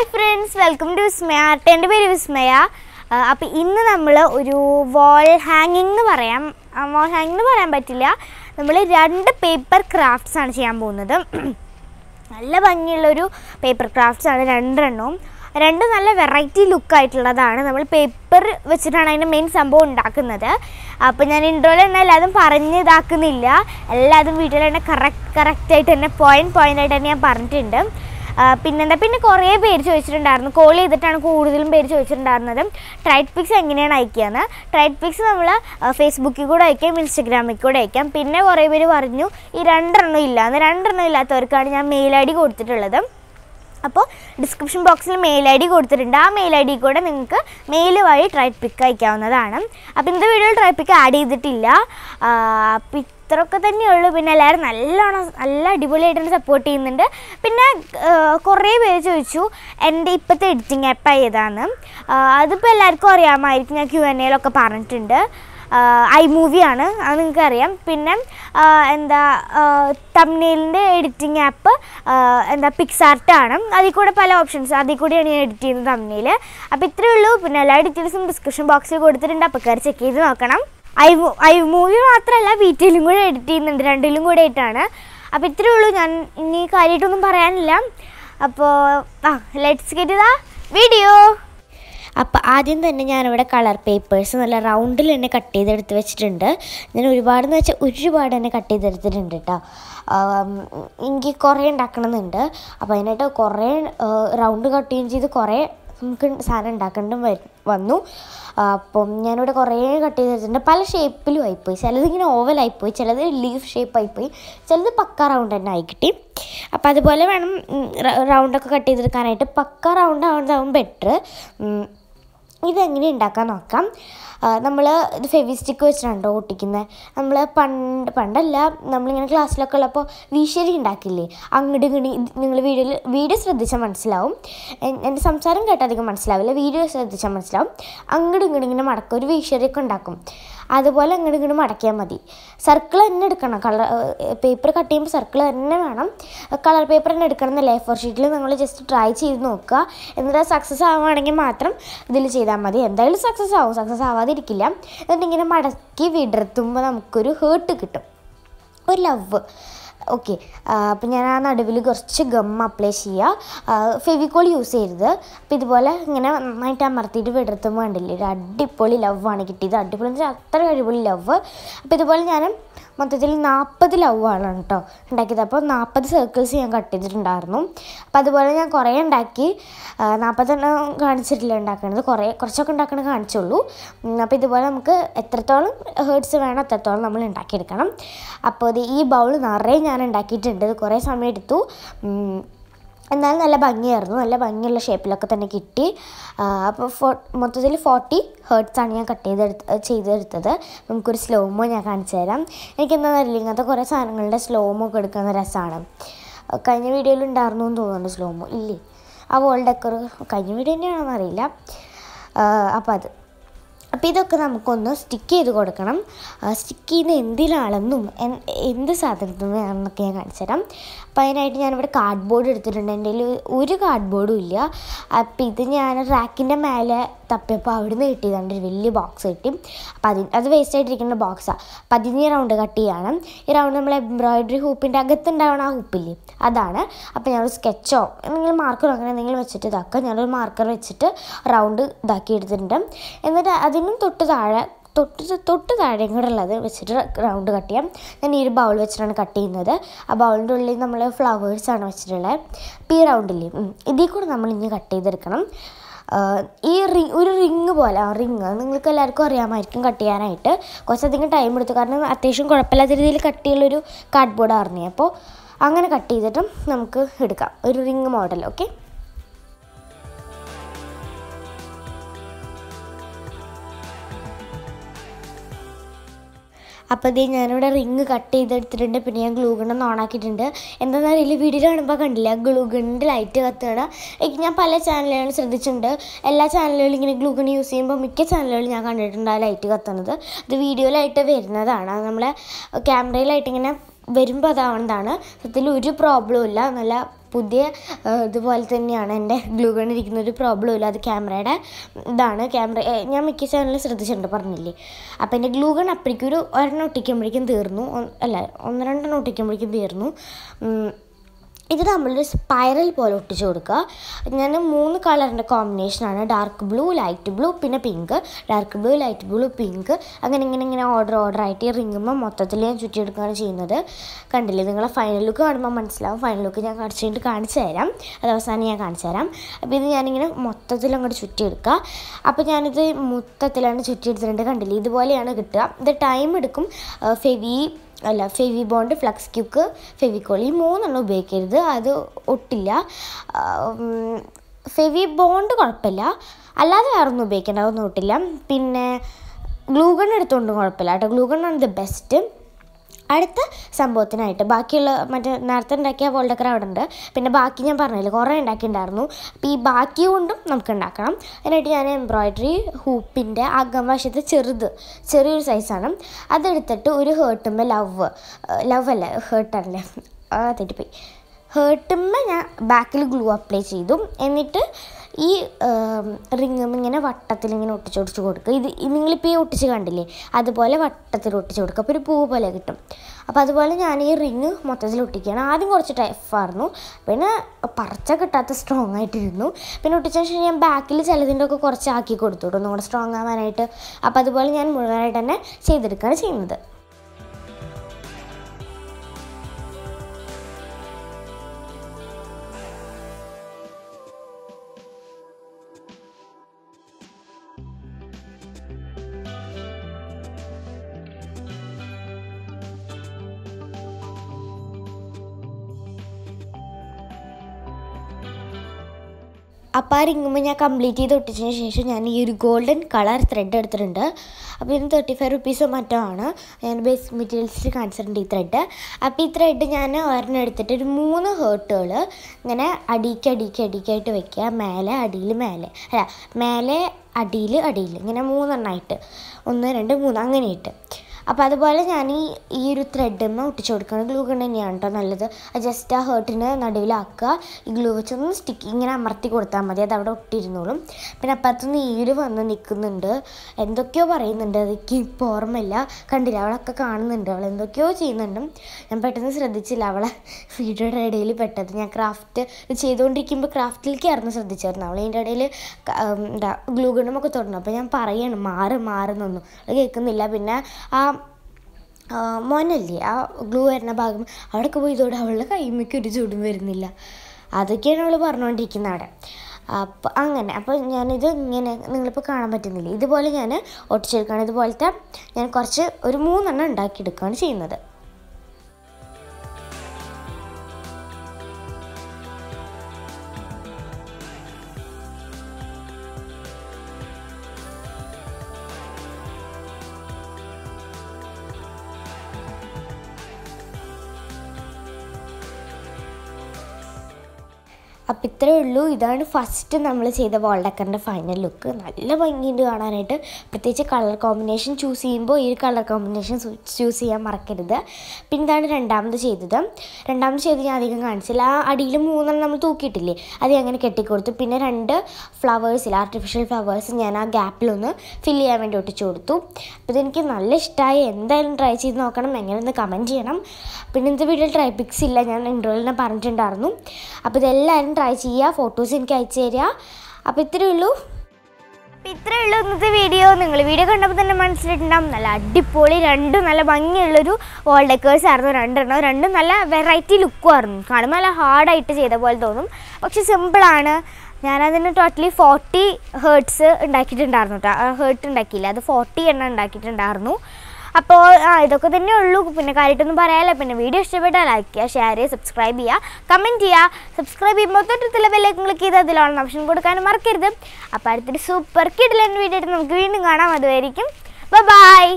hi friends welcome to Vismaya എൻ്റെ പേര് വിസ്മയ അപ്പോൾ ഇന്ന് നമ്മൾ ഒരു വാൾ ഹാങ്ങിങ് എന്ന് പറയാം വാൾ ഹാങ്ങിങ് എന്ന് പറയാൻ പറ്റില്ല നമ്മൾ രണ്ട് പേപ്പർ ക്രാഫ്റ്റ്സ് ആണ് ചെയ്യാൻ പോകുന്നത് നല്ല ഭംഗിയുള്ളൊരു പേപ്പർ ക്രാഫ്റ്റ്സ് ആണ് രണ്ടെണ്ണവും രണ്ട് നല്ല വെറൈറ്റി ലുക്കായിട്ടുള്ളതാണ് നമ്മൾ പേപ്പർ വെച്ചിട്ടാണ് അതിൻ്റെ മെയിൻ സംഭവം ഉണ്ടാക്കുന്നത് അപ്പോൾ ഞാൻ ഇൻട്രോയിൽ തന്നെ എല്ലാതും പറഞ്ഞ് ഇതാക്കുന്നില്ല എല്ലാതും വീട്ടിൽ തന്നെ കറക്റ്റ് കറക്റ്റായിട്ട് തന്നെ പോയിൻറ്റ് ആയിട്ട് തന്നെ ഞാൻ പറഞ്ഞിട്ടുണ്ട് പിന്നെന്താ പിന്നെ കുറേ പേര് ചോദിച്ചിട്ടുണ്ടായിരുന്നു കോൾ ചെയ്തിട്ടാണ് കൂടുതലും പേര് ചോദിച്ചിട്ടുണ്ടായിരുന്നത് ട്രൈറ്റ് പിക്സ് എങ്ങനെയാണ് അയക്കുകയെന്ന് ട്രൈറ്റ് പിക്സ് നമ്മൾ ഫേസ്ബുക്കിൽ കൂടെ അയക്കാം ഇൻസ്റ്റഗ്രാമിൽ കൂടെ അയക്കാം പിന്നെ കുറേ പേര് പറഞ്ഞു ഈ രണ്ടെണ്ണം ഇല്ല എന്ന് രണ്ടെണ്ണം ഇല്ലാത്തവർക്കാണ് ഞാൻ മെയിൽ ഐ ഡി കൊടുത്തിട്ടുള്ളത് അപ്പോൾ ഡിസ്ക്രിപ്ഷൻ ബോക്സിൽ മെയിൽ ഐ ഡി കൊടുത്തിട്ടുണ്ട് ആ മെയിൽ ഐ ഡി കൂടെ നിങ്ങൾക്ക് മെയിൽ വഴി ട്രൈഡ് പിക്ക് അയക്കാവുന്നതാണ് അപ്പോൾ ഇന്നത്തെ വീഡിയോയിൽ ട്രൈഡ് പിക്ക് ആഡ് ചെയ്തിട്ടില്ല അപ്പോൾ ഇത്രയൊക്കെ തന്നെയുള്ളൂ പിന്നെ എല്ലാവരും നല്ലോണം നല്ല അടിപൊളിയായിട്ട് സപ്പോർട്ട് ചെയ്യുന്നുണ്ട് പിന്നെ കുറേ പേര് ചോദിച്ചു എൻ്റെ ഇപ്പോഴത്തെ എഡിറ്റിംഗ് ആപ്പ് ഏതാണ് അതിപ്പോൾ എല്ലാവർക്കും അറിയാമായിരിക്കും ഞാൻ ക്യു എൻ എയിലൊക്കെ പറഞ്ഞിട്ടുണ്ട് ഐ മൂവിയാണ് അത് നിങ്ങൾക്കറിയാം പിന്നെ എന്താ തമ്മിലിൻ്റെ എഡിറ്റിംഗ് ആപ്പ് എന്താ പിക്സാർട്ടാണ് അതിൽ കൂടെ പല ഓപ്ഷൻസ് അതിൽ കൂടിയാണ് ഞാൻ എഡിറ്റ് ചെയ്യുന്നത് തമ്മിൽ അപ്പോൾ ഇത്രയേ ഉള്ളൂ പിന്നെ എല്ലാ ഡീറ്റെയിൽസും ഡിസ്ക്രിപ്ഷൻ ബോക്സിൽ കൊടുത്തിട്ടുണ്ട് അപ്പോൾ കയറി ചെക്ക് ചെയ്ത് നോക്കണം ഐ ഐ മൂവി മാത്രമല്ല വീട്ടിലും കൂടെ എഡിറ്റ് ചെയ്യുന്നുണ്ട് രണ്ടിലും കൂടെ ആയിട്ടാണ് അപ്പോൾ ഇത്രയേ ഉള്ളൂ ഞാൻ ഇനി കാര്യമായിട്ടൊന്നും പറയാനില്ല അപ്പോൾ ആ ലെറ്റ്സ് ഗെറ്റ് ദ വീഡിയോ അപ്പോൾ ആദ്യം തന്നെ ഞാനിവിടെ കളർ പേപ്പേഴ്സ് നല്ല റൗണ്ടിൽ തന്നെ കട്ട് ചെയ്തെടുത്ത് വെച്ചിട്ടുണ്ട് ഞാൻ ഒരുപാടെന്ന് വെച്ചാൽ ഒരുപാട് തന്നെ കട്ട് ചെയ്തെടുത്തിട്ടുണ്ട് കേട്ടോ എനിക്ക് കുറേ ഉണ്ടാക്കണമെന്നുണ്ട് അപ്പോൾ അതിനായിട്ട് കുറേ റൗണ്ട് കട്ട് ചെയ്യുകയും ചെയ്ത് കുറേ നമുക്ക് സാധനം ഉണ്ടാക്കേണ്ടും വന്നു അപ്പം ഞാനിവിടെ കുറേ കട്ട് ചെയ്ത് വെച്ചിട്ടുണ്ട് പല ഷേപ്പിലും ആയിപ്പോയി ചിലത് ഇങ്ങനെ ഓവലായിപ്പോയി ചിലത് ലീഫ് ഷേപ്പ് ആയിപ്പോയി ചിലത് പക്ക റൗണ്ട് തന്നെ ആയി കിട്ടി അപ്പോൾ അതുപോലെ വേണം റൗണ്ടൊക്കെ കട്ട് ചെയ്തെടുക്കാനായിട്ട് പക്ക റൗണ്ട് ആവുന്നതാവും ബെറ്റർ ഇതെങ്ങനെ ഉണ്ടാക്കാൻ നോക്കാം നമ്മൾ ഇത് ഫെവി സ്റ്റിക്ക് വെച്ചിട്ടുണ്ടോ ഒട്ടിക്കുന്നത് നമ്മൾ പണ്ട് പണ്ടല്ല നമ്മളിങ്ങനെ ക്ലാസ്സിലൊക്കെ ഉള്ളപ്പോൾ വീശരി ഉണ്ടാക്കില്ലേ അങ്ങോട്ട് ഇങ്ങോട്ട് നിങ്ങൾ വീഡിയോയിൽ വീഡിയോ ശ്രദ്ധിച്ചാൽ മനസ്സിലാവും എൻ്റെ സംസാരം കേട്ടാൽ അധികം മനസ്സിലാവില്ല വീഡിയോ ശ്രദ്ധിച്ചാൽ മനസ്സിലാവും അങ്ങോട്ട് ഇങ്ങോട്ട് ഇങ്ങനെ മടക്കം ഒരു വീശരിയൊക്കെ ഉണ്ടാക്കും അതുപോലെ ഇങ്ങോട്ട് ഇങ്ങോട്ട് മടക്കിയാൽ മതി സർക്കിൾ തന്നെ എടുക്കണം കളർ പേപ്പർ കട്ട് ചെയ്യുമ്പോൾ സർക്കിൾ തന്നെ വേണം കളർ പേപ്പർ തന്നെ എടുക്കണം എന്നല്ലേ ഫോർ ഷീറ്റിൽ നിങ്ങൾ ജസ്റ്റ് ട്രൈ ചെയ്ത് നോക്കുക എന്നിട്ട് സക്സസ് ആവുകയാണെങ്കിൽ മാത്രം ഇതിൽ ചെയ്താൽ മതി എന്തായാലും സക്സസ് ആവും സക്സസ് ആവാതിരിക്കില്ല എന്നിട്ട് ഇങ്ങനെ മടക്കി വിടർത്തുമ്പോൾ നമുക്കൊരു ഹേർട്ട് കിട്ടും ഒരു ലവ് ഓക്കെ അപ്പം ഞാൻ ആ നടുവിൽ കുറച്ച് ഗം അപ്ലൈ ചെയ്യുക ഫെവിക്കോൾ യൂസ് ചെയ്യരുത് അപ്പം ഇതുപോലെ ഇങ്ങനെ നന്നായിട്ട് അമർത്തിയിട്ട് വിടർത്തും വേണ്ടില്ല ഒരു അടിപൊളി ആണ് കിട്ടിയത് അടിപൊളി എന്ന് വെച്ചാൽ അത്ര അടിപൊളി ലവ് അപ്പം ഇതുപോലെ ഞാൻ മൊത്തത്തിൽ നാൽപ്പത് ലവാണ് കേട്ടോ ഉണ്ടാക്കിയത് അപ്പോൾ നാൽപ്പത് സർക്കിൾസ് ഞാൻ കട്ട് ചെയ്തിട്ടുണ്ടായിരുന്നു അപ്പോൾ അതുപോലെ ഞാൻ കുറേ ഉണ്ടാക്കി നാൽപ്പത്തെണ്ണം കാണിച്ചിട്ടില്ല ഉണ്ടാക്കുന്നത് കുറേ കുറച്ചൊക്കെ ഉണ്ടാക്കണത് കാണിച്ചുള്ളൂ അപ്പോൾ ഇതുപോലെ നമുക്ക് എത്രത്തോളം ഹേർട്സ് വേണം അത്രത്തോളം നമ്മൾ ഉണ്ടാക്കിയെടുക്കണം അപ്പോൾ ഈ ബൗൾ നിറയെ ഞാൻ ഉണ്ടാക്കിയിട്ടുണ്ട് കുറേ സമയം എടുത്തു എന്നാൽ നല്ല ഭംഗിയായിരുന്നു നല്ല ഭംഗിയുള്ള ഷേപ്പിലൊക്കെ തന്നെ കിട്ടി അപ്പോൾ ഫോ മൊത്തത്തിൽ ഫോർട്ടി ഹേർട്സാണ് ഞാൻ കട്ട് ചെയ്തെടുത്ത് ചെയ്തെടുത്തത് നമുക്കൊരു സ്ലോമോ ഞാൻ കാണിച്ചു തരാം എനിക്കെന്താണെന്ന് അറിയില്ല ഇങ്ങനത്തെ കുറേ സാധനങ്ങളുടെ സ്ലോമോ ഒക്കെ എടുക്കുന്ന രസമാണ് കഴിഞ്ഞ വീഡിയോയിൽ ഉണ്ടായിരുന്നു എന്ന് തോന്നുന്നുണ്ട് സ്ലോമോ ഇല്ലേ ആ വേൾഡ് ഡെക്കർ കഴിഞ്ഞ വീഡിയോ തന്നെയാണെന്ന് അറിയില്ല അപ്പോൾ അത് അപ്പോൾ ഇതൊക്കെ നമുക്കൊന്ന് സ്റ്റിക്ക് ചെയ്ത് കൊടുക്കണം സ്റ്റിക്ക് ചെയ്യുന്ന എന്തിനാണെന്നും എന്ത് സാധനത്തിനാണെന്നൊക്കെ ഞാൻ തരാം അപ്പോൾ അതിനായിട്ട് ഞാനിവിടെ കാർഡ് ബോർഡ് എടുത്തിട്ടുണ്ട് എൻ്റെ ഒരു കാർഡ് ബോർഡും ഇല്ല അപ്പോൾ ഇത് ഞാൻ റാക്കിൻ്റെ മേലെ തപ്പിയപ്പോൾ അവിടുന്ന് കിട്ടിയതാണ് ഒരു വലിയ ബോക്സ് കിട്ടി അപ്പോൾ അതിന് അത് വേസ്റ്റ് ആയിട്ടിരിക്കുന്ന ബോക്സാണ് അപ്പോൾ അതിന് റൗണ്ട് കട്ട് ചെയ്യണം ഈ റൗണ്ട് നമ്മൾ എംബ്രോയിഡറി ഹൂപ്പിൻ്റെ അകത്തുണ്ടാവണ ആ ഹൂപ്പില്ലേ അതാണ് അപ്പോൾ ഞാനൊരു സ്കെച്ചോ എന്തെങ്കിലും മാർക്കറോ അങ്ങനെ എന്തെങ്കിലും വെച്ചിട്ട് ഇതാക്കുക ഞാനൊരു മാർക്കർ വെച്ചിട്ട് റൗണ്ട് ഇതാക്കി എടുത്തിട്ടുണ്ട് എന്നിട്ട് അതിനും തൊട്ട് താഴെ തൊട്ട് തൊട്ട് താഴെ കൂടെ ഉള്ളത് വെച്ചിട്ട് റൗണ്ട് കട്ട് ചെയ്യാം ഞാൻ ഈ ഒരു ബൗൾ വെച്ചിട്ടാണ് കട്ട് ചെയ്യുന്നത് ആ ബൗളിൻ്റെ ഉള്ളിൽ നമ്മൾ ഫ്ലവേഴ്സാണ് വെച്ചിട്ടുള്ളത് അപ്പോൾ ഈ റൗണ്ടില്ലേ ഇതിൽ കൂടെ നമ്മൾ ഇനി കട്ട് ചെയ്തെടുക്കണം ഈ റിങ് ഒരു റിങ് പോലെ റിങ് നിങ്ങൾക്ക് എല്ലാവർക്കും അറിയാമായിരിക്കും കട്ട് ചെയ്യാനായിട്ട് കുറച്ചധികം ടൈം എടുത്തു കാരണം അത്യാവശ്യം കുഴപ്പമില്ലാത്ത രീതിയിൽ കട്ടിയുള്ളൊരു കാർഡ്ബോർഡ് ആയിരുന്നു അപ്പോൾ അങ്ങനെ കട്ട് ചെയ്തിട്ടും നമുക്ക് എടുക്കാം ഒരു റിങ് മോഡൽ ഓക്കെ അപ്പോൾ ഇത് ഞാനിവിടെ റിങ് കട്ട് ചെയ്തെടുത്തിട്ടുണ്ട് പിന്നെ ഞാൻ ഗ്ലൂഗണ്ണൊന്ന് ഓണാക്കിയിട്ടുണ്ട് എന്താണെന്ന് അറിയില്ല വീഡിയോ കാണുമ്പോൾ കണ്ടില്ല ഗ്ലൂഗണ്ണിൻ്റെ ലൈറ്റ് കത്തുകയാണ് എനിക്ക് ഞാൻ പല ചാനലുകളും ശ്രദ്ധിച്ചിട്ടുണ്ട് എല്ലാ ചാനലുകളിലും ഇങ്ങനെ ഗ്ലൂഗൺ യൂസ് ചെയ്യുമ്പോൾ മിക്ക ചാനലുകളും ഞാൻ കണ്ടിട്ടുണ്ട് ആ ലൈറ്റ് കത്തുന്നത് അത് വീഡിയോയിലായിട്ട് വരുന്നതാണ് നമ്മളെ ക്യാമറയിലായിട്ട് ഇങ്ങനെ വരുമ്പോൾ അതാവുന്നതാണ് സത്യത്തിൽ ഒരു പ്രോബ്ലം ഇല്ല നല്ല പുതിയ ഇതുപോലെ തന്നെയാണ് എൻ്റെ ഗ്ലൂ ഇരിക്കുന്ന ഒരു പ്രോബ്ലം ഇല്ല അത് ക്യാമറയുടെ ഇതാണ് ക്യാമറ ഞാൻ മിക്ക ചാനലിൽ ശ്രദ്ധിച്ചിട്ടുണ്ട് പറഞ്ഞില്ലേ അപ്പോൾ എൻ്റെ ഗ്ലൂ ഗൺ ഒരു ഒരെണ്ണം ഒട്ടിക്കുമ്പോഴേക്കും തീർന്നു അല്ല ഒന്ന് രണ്ടെണ്ണം ഒട്ടിക്കുമ്പോഴേക്കും തീർന്നു ഇത് നമ്മളൊരു സ്പൈറൽ പോലെ ഒട്ടിച്ചു കൊടുക്കുക ഞാൻ മൂന്ന് കളറിൻ്റെ കോമ്പിനേഷനാണ് ഡാർക്ക് ബ്ലൂ ലൈറ്റ് ബ്ലൂ പിന്നെ pink dark blue light blue pink അങ്ങനെ ഇങ്ങനെ ഇങ്ങനെ ഓർഡർ ഓർഡർ ആയിട്ട് ഈ റിങ്ങുമ്പോൾ മൊത്തത്തിൽ ഞാൻ ചുറ്റിയെടുക്കുകയാണ് ചെയ്യുന്നത് കണ്ടില്ലേ നിങ്ങളെ ഫൈനൽ ലുക്ക് കാണുമ്പോൾ മനസ്സിലാവും ഫൈനൽ ലുക്ക് ഞാൻ കുറച്ച് കഴിഞ്ഞിട്ട് കാണിച്ചു തരാം അത് അവസാനം ഞാൻ കാണിച്ചു തരാം അപ്പോൾ ഇത് ഞാനിങ്ങനെ മൊത്തത്തിൽ അങ്ങോട്ട് ചുറ്റിയെടുക്കുക അപ്പോൾ ഞാനിത് മൊത്തത്തിലാണ് ചുറ്റിയെടുത്തിട്ടുണ്ട് കണ്ടില്ലേ ഇതുപോലെയാണ് കിട്ടുക ഇത് ടൈം എടുക്കും ഫെവി അല്ല Fevibond flex quick Fevicol ഈ മൂന്നെണ്ണം ഉപയോഗിക്കരുത് അത് ഒട്ടില്ല ഫെവി ബോണ്ട് കുഴപ്പമില്ല അല്ലാതെ വേറൊന്നും ഉപയോഗിക്കേണ്ട അതൊന്നും ഒട്ടില്ല പിന്നെ ഗ്ലൂഗൺ എടുത്തുകൊണ്ടും കുഴപ്പമില്ല കേട്ടോ ഗ്ലൂഗൺ ആണ് ദ ബെസ്റ്റ് അടുത്ത സംഭവത്തിനായിട്ട് ബാക്കിയുള്ള മറ്റേ നേരത്തെ ഉണ്ടാക്കിയ വേൾഡ് ക്രൗഡ് ഉണ്ട് പിന്നെ ബാക്കി ഞാൻ പറഞ്ഞില്ല കുറേ ഉണ്ടാക്കിയിട്ടുണ്ടായിരുന്നു അപ്പോൾ ഈ ബാക്കി കൊണ്ടും നമുക്ക് ഉണ്ടാക്കണം അതിനായിട്ട് ഞാൻ എംബ്രോയ്ഡറി ഹൂപ്പിൻ്റെ അകം വശത്ത് ചെറുത് ചെറിയൊരു സൈസാണ് അതെടുത്തിട്ട് ഒരു ഹേർട്ടുമ്പോൾ ലവ് ലവ് അല്ല ഹേർട്ടല്ലേ തെറ്റിപ്പോയി ഹേർട്ടുമ്പോൾ ഞാൻ ബാക്കിൽ ഗ്ലൂ അപ്ലൈ ചെയ്തു എന്നിട്ട് ഈ റിങ്ങും ഇങ്ങനെ വട്ടത്തിൽ ഇങ്ങനെ ഒട്ടിച്ചൊടിച്ച് കൊടുക്കുക ഇത് നിങ്ങളിപ്പോൾ ഈ ഒട്ടിച്ച് കണ്ടില്ലേ അതുപോലെ വട്ടത്തിൽ ഒട്ടിച്ച് കൊടുക്കുക അപ്പോൾ ഒരു പൂ പോലെ കിട്ടും അപ്പോൾ അതുപോലെ ഞാൻ ഈ റിങ് മൊത്തത്തിൽ ഒട്ടിക്കുകയാണ് ആദ്യം കുറച്ച് ടഫായിരുന്നു പിന്നെ പറച്ച കിട്ടാത്ത സ്ട്രോങ് ആയിട്ടിരുന്നു പിന്നെ ഒട്ടിച്ച ശേഷം ഞാൻ ബാക്കിൽ ചിലതിൻ്റെ ഒക്കെ കുറച്ച് ആക്കി കൊടുത്തു കൂടെ സ്ട്രോങ് ആവാനായിട്ട് അപ്പോൾ അതുപോലെ ഞാൻ മുഴുവനായിട്ട് തന്നെ ചെയ്തെടുക്കുകയാണ് ചെയ്യുന്നത് അപ്പം ആ റിങ്ങുമ്പോൾ ഞാൻ കംപ്ലീറ്റ് ചെയ്ത് ഒട്ടിച്ചതിന് ശേഷം ഞാൻ ഈ ഒരു ഗോൾഡൻ കളർ ത്രെഡ് എടുത്തിട്ടുണ്ട് അപ്പോൾ ഇതിന് തേർട്ടി ഫൈവ് റുപ്പീസ് മറ്റോ ആണ് ഞാൻ ബേസിക് മെറ്റീരിയൽസിൽ കാണിച്ചിട്ടുണ്ട് ഈ ത്രെഡ് അപ്പോൾ ഈ ത്രെഡ് ഞാൻ ഒരെണ്ണം എടുത്തിട്ട് ഒരു മൂന്ന് ഹേർട്ടുകൾ ഇങ്ങനെ അടിക്ക് അടിക്ക് അടിക്കായിട്ട് വെക്കുക മേലെ അടിയിൽ മേലെ അല്ല മേലെ അടിയിൽ അടിയിൽ ഇങ്ങനെ മൂന്നെണ്ണമായിട്ട് ഒന്ന് രണ്ട് മൂന്ന് അങ്ങനെയിട്ട് അപ്പോൾ അതുപോലെ ഞാൻ ഈ ഈ ഒരു ത്രെഡമ്മ ഒട്ടിച്ചു കൊടുക്കണം ഗ്ലൂ കണ്ണ് തന്നെയാണ് കേട്ടോ നല്ലത് ജസ്റ്റ് ആ ഹേർട്ടിന് നടുവിലാക്കുക ഈ ഗ്ലൂ വെച്ചൊന്ന് സ്റ്റിക്ക് ഇങ്ങനെ അമർത്തി കൊടുത്താൽ മതി അത് അവിടെ ഒട്ടിരുന്നോളും പിന്നെ അപ്പുറത്തുനിന്ന് ഈര് വന്ന് നിൽക്കുന്നുണ്ട് എന്തൊക്കെയോ പറയുന്നുണ്ട് അതൊക്കെ ഇപ്പോൾ ഓർമ്മയില്ല കണ്ടില്ല അവളൊക്കെ കാണുന്നുണ്ട് അവൾ എന്തൊക്കെയോ ചെയ്യുന്നുണ്ട് ഞാൻ പെട്ടെന്ന് ശ്രദ്ധിച്ചില്ല അവളെ വീഡിയോയുടെ ഇടയിൽ പെട്ടത് ഞാൻ ക്രാഫ്റ്റ് ചെയ്തുകൊണ്ടിരിക്കുമ്പോൾ ക്രാഫ്റ്റിലേക്കായിരുന്നു ശ്രദ്ധിച്ചായിരുന്നു അവൾ അതിൻ്റെ ഇടയിൽ എന്താ ഗ്ലൂ ഗണ്ണുമൊക്കെ തുടങ്ങും അപ്പോൾ ഞാൻ പറയണം മാറ് മാറുന്നൊന്നും അത് കേൾക്കുന്നില്ല പിന്നെ ആ മോനല്ലേ ആ ഗ്ലൂ വരുന്ന ഭാഗം അവിടെയൊക്കെ പോയതോടെ അവളുടെ കൈമയ്ക്ക് ഒരു ചൂടും വരുന്നില്ല അതൊക്കെയാണ് അവൾ പറഞ്ഞുകൊണ്ടിരിക്കുന്നത് അവിടെ അപ്പം അങ്ങനെ അപ്പോൾ ഞാനിത് ഇങ്ങനെ നിങ്ങളിപ്പോൾ കാണാൻ പറ്റുന്നില്ല ഇതുപോലെ ഞാൻ ഒട്ടിച്ചെടുക്കുകയാണ് ഇതുപോലത്തെ ഞാൻ കുറച്ച് ഒരു മൂന്നെണ്ണം ഉണ്ടാക്കിയെടുക്കുകയാണ് ചെയ്യുന്നത് അപ്പം ഇത്രയേ ഉള്ളൂ ഇതാണ് ഫസ്റ്റ് നമ്മൾ ചെയ്ത വോൾഡക്കറിൻ്റെ ഫൈനൽ ലുക്ക് നല്ല ഭംഗിയുണ്ട് കാണാനായിട്ട് പ്രത്യേകിച്ച് കളർ കോമ്പിനേഷൻ ചൂസ് ചെയ്യുമ്പോൾ ഈ കളർ കോമ്പിനേഷൻ ചൂസ് ചെയ്യാൻ മറക്കരുത് പിന്നെ ഇതാണ് രണ്ടാമത് ചെയ്തത് രണ്ടാമത് ചെയ്ത് ഞാൻ അധികം കാണിച്ചില്ല ആ അടിയിൽ മൂന്നെണ്ണം നമ്മൾ തൂക്കിയിട്ടില്ലേ അത് അങ്ങനെ കെട്ടിക്കൊടുത്തു പിന്നെ രണ്ട് ഫ്ലവേഴ്സിൽ ആർട്ടിഫിഷ്യൽ ഫ്ലവേഴ്സ് ഞാൻ ആ ഗ്യാപ്പിലൊന്ന് ഫില്ല് ചെയ്യാൻ വേണ്ടി ഒട്ടിച്ചു കൊടുത്തു അപ്പോൾ ഇതെനിക്ക് നല്ല ഇഷ്ടമായി എന്തായാലും ട്രൈ ചെയ്ത് നോക്കണം എങ്ങനെയൊന്ന് കമൻറ്റ് ചെയ്യണം പിന്നെ ഇന്നത്തെ വീട്ടിൽ ട്രൈ പിക്സ് ഇല്ല ഞാൻ ഇൻട്രോയിൽ പറഞ്ഞിട്ടുണ്ടായിരുന്നു അപ്പോൾ ഇതെല്ലാവരും ട്രൈ ചെയ്യുക ഫോട്ടോസ് എനിക്ക് അയച്ചു തരിക അപ്പോൾ ഇത്രയേ ഉള്ളൂ അപ്പോൾ ഇത്രയേ ഉള്ളൂ ഇന്നത്തെ വീഡിയോ നിങ്ങൾ വീഡിയോ കണ്ടപ്പോൾ തന്നെ മനസ്സിലായിട്ടുണ്ടാവും നല്ല അടിപൊളി രണ്ടും നല്ല ഭംഗിയുള്ളൊരു വോൾ ഡെക്കേഴ്സ് ആയിരുന്നു രണ്ടെണ്ണം രണ്ടും നല്ല വെറൈറ്റി ലുക്കും ആയിരുന്നു കാണുമ്പോൾ നല്ല ഹാർഡായിട്ട് ചെയ്ത പോലെ തോന്നും പക്ഷെ സിമ്പിളാണ് ഞാനതിന് ടോട്ടലി ഫോർട്ടി ഹേർട്സ് ഉണ്ടാക്കിയിട്ടുണ്ടായിരുന്നു കേട്ടോ ഹേർട്ട് ഉണ്ടാക്കിയില്ല അത് ഫോർട്ടി എണ്ണം ഉണ്ടാക്കിയിട്ടുണ്ടായിരുന്നു അപ്പോൾ ആ ഇതൊക്കെ തന്നെ ഉള്ളൂ പിന്നെ കാര്യമായിട്ടൊന്നും പറയാമല്ലോ പിന്നെ വീഡിയോ ഇഷ്ടപ്പെട്ടാൽ ലൈക്ക് ചെയ്യുക ഷെയർ ചെയ്യുക സബ്സ്ക്രൈബ് ചെയ്യുക കമൻറ്റ് ചെയ്യുക സബ്സ്ക്രൈബ് ചെയ്യുമ്പോൾ തൊട്ടത്തിലെ ബെല്ലൈക്കൻ ക്ലിക്ക് ചെയ്ത് അതിലുള്ള ഓപ്ഷൻ കൊടുക്കാനും മറക്കരുത് അപ്പോൾ അടുത്തൊരു സൂപ്പർ കിഡിലൻ വീഡിയോ ആയിട്ട് നമുക്ക് വീണ്ടും കാണാം അതുമായിരിക്കും ബൈ